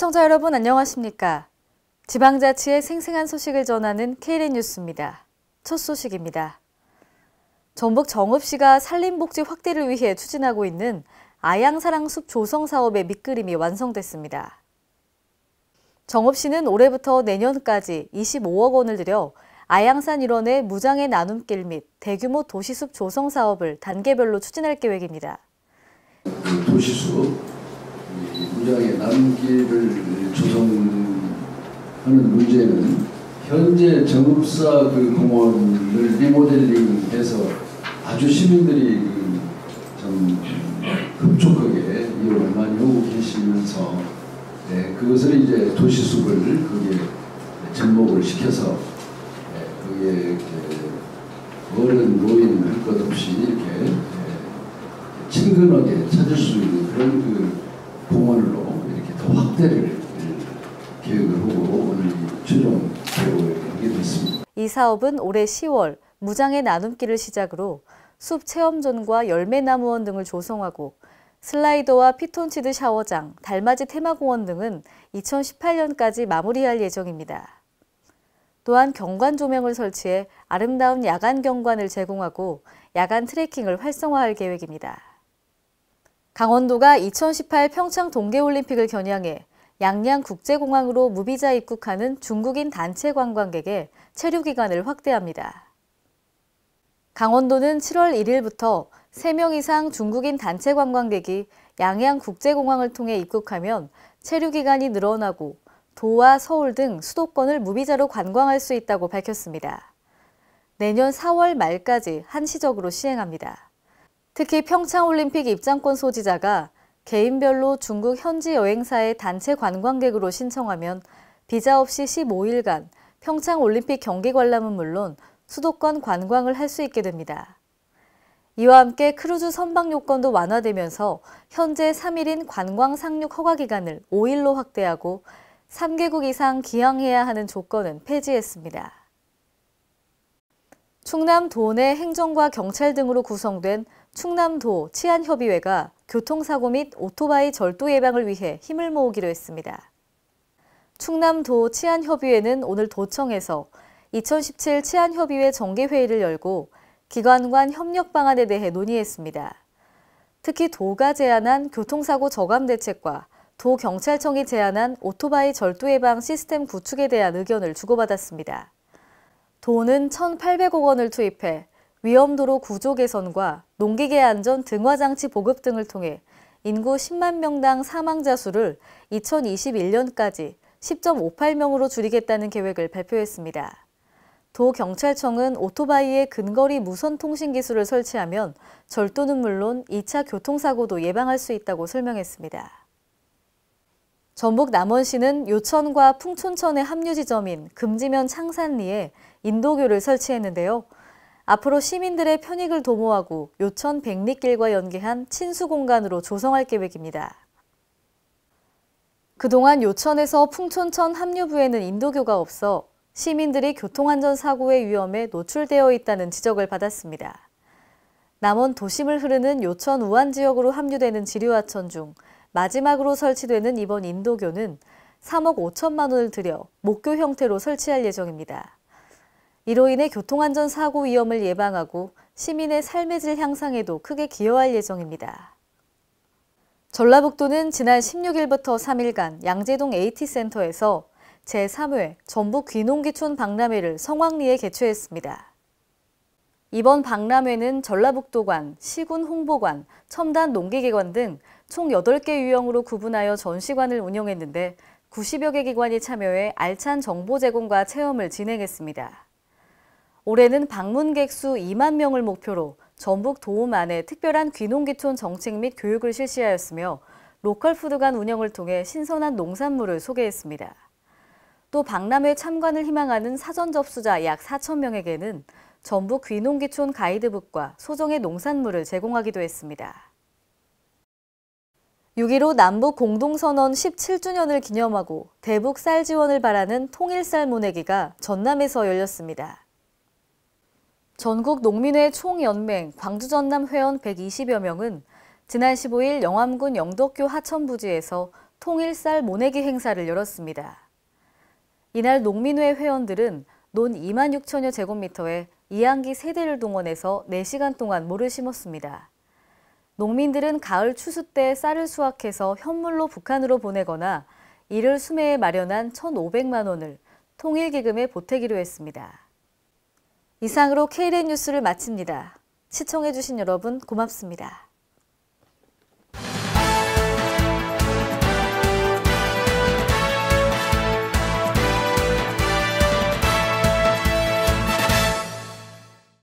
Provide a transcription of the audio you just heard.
시청자 여러분 안녕하십니까? 지방자치의 생생한 소식을 전하는 KLN 뉴스입니다. 첫 소식입니다. 전북 정읍시가 산림복지 확대를 위해 추진하고 있는 아양사랑숲 조성 사업의 밑그림이 완성됐습니다. 정읍시는 올해부터 내년까지 25억 원을 들여 아양산 일원의 무장의 나눔길 및 대규모 도시숲 조성 사업을 단계별로 추진할 계획입니다. 그 도시숲 당장에 남기를 조성하는 문제는 현재 정읍사 그 공원을 리모델링해서 아주 시민들이 좀 급촉하게 이용을 많이 하고 계시면서 네, 그것을 이제 도시숲을 그게 접목을 시켜서 네, 그게 어른 노인 할 것 없이 이렇게 네, 친근하게 찾을 수 있는 그런 그 확대를 계획을 하고 오늘 최종 계획을 하게 됐습니다. 이 사업은 올해 10월 무장의 나눔길을 시작으로 숲 체험존과 열매나무원 등을 조성하고 슬라이더와 피톤치드 샤워장, 달맞이 테마공원 등은 2018년까지 마무리할 예정입니다. 또한 경관 조명을 설치해 아름다운 야간 경관을 제공하고 야간 트레킹을 활성화할 계획입니다. 강원도가 2018 평창 동계올림픽을 겨냥해 양양 국제공항으로 무비자 입국하는 중국인 단체 관광객의 체류 기간을 확대합니다. 강원도는 7월 1일부터 3명 이상 중국인 단체 관광객이 양양 국제공항을 통해 입국하면 체류 기간이 늘어나고 도와 서울 등 수도권을 무비자로 관광할 수 있다고 밝혔습니다. 내년 4월 말까지 한시적으로 시행합니다. 특히 평창올림픽 입장권 소지자가 개인별로 중국 현지 여행사의 단체 관광객으로 신청하면 비자 없이 15일간 평창 올림픽 경기 관람은 물론 수도권 관광을 할 수 있게 됩니다. 이와 함께 크루즈 선박 요건도 완화되면서 현재 3일인 관광 상륙 허가 기간을 5일로 확대하고 3개국 이상 기항해야 하는 조건은 폐지했습니다. 충남 도내 행정과 경찰 등으로 구성된 충남도 치안협의회가 교통사고 및 오토바이 절도 예방을 위해 힘을 모으기로 했습니다. 충남도 치안협의회는 오늘 도청에서 2017 치안협의회 정기회의를 열고 기관 간 협력 방안에 대해 논의했습니다. 특히 도가 제안한 교통사고 저감 대책과 도경찰청이 제안한 오토바이 절도 예방 시스템 구축에 대한 의견을 주고받았습니다. 도는 1,800억 원을 투입해 위험도로 구조 개선과 농기계 안전 등화장치 보급 등을 통해 인구 10만 명당 사망자 수를 2021년까지 10.58명으로 줄이겠다는 계획을 발표했습니다. 도경찰청은 오토바이에 근거리 무선 통신 기술을 설치하면 절도는 물론 2차 교통사고도 예방할 수 있다고 설명했습니다. 전북 남원시는 요천과 풍촌천의 합류 지점인 금지면 창산리에 인도교를 설치했는데요. 앞으로 시민들의 편익을 도모하고 요천 백리길과 연계한 친수 공간으로 조성할 계획입니다. 그동안 요천에서 풍촌천 합류부에는 인도교가 없어 시민들이 교통안전 사고의 위험에 노출되어 있다는 지적을 받았습니다. 남원 도심을 흐르는 요천 우한 지역으로 합류되는 지류하천 중 마지막으로 설치되는 이번 인도교는 3억 5천만 원을 들여 목교 형태로 설치할 예정입니다. 이로 인해 교통안전 사고 위험을 예방하고 시민의 삶의 질 향상에도 크게 기여할 예정입니다. 전라북도는 지난 16일부터 3일간 양재동 AT센터에서 제3회 전북 귀농귀촌 박람회를 성황리에 개최했습니다. 이번 박람회는 전라북도관, 시군 홍보관, 첨단 농기계관 등 총 8개 유형으로 구분하여 전시관을 운영했는데 90여 개 기관이 참여해 알찬 정보 제공과 체험을 진행했습니다. 올해는 방문객 수 2만 명을 목표로 전북 도움 안에 특별한 귀농귀촌 정책 및 교육을 실시하였으며 로컬 푸드관 운영을 통해 신선한 농산물을 소개했습니다. 또 박람회 참관을 희망하는 사전 접수자 약 4천 명에게는 전북 귀농기촌 가이드북과 소정의 농산물을 제공하기도 했습니다. 6.15 남북 공동선언 17주년을 기념하고 대북 쌀 지원을 바라는 통일쌀 모내기가 전남에서 열렸습니다. 전국 농민회 총연맹 광주 전남 회원 120여 명은 지난 15일 영암군 영덕교 하천부지에서 통일쌀 모내기 행사를 열었습니다. 이날 농민회 회원들은 논 2만 6천여 제곱미터에 이항기 세대를 동원해서 4시간 동안 모를 심었습니다. 농민들은 가을 추수 때 쌀을 수확해서 현물로 북한으로 보내거나 이를 수매에 마련한 1,500만 원을 통일기금에 보태기로 했습니다. 이상으로 KLN 뉴스를 마칩니다. 시청해주신 여러분 고맙습니다.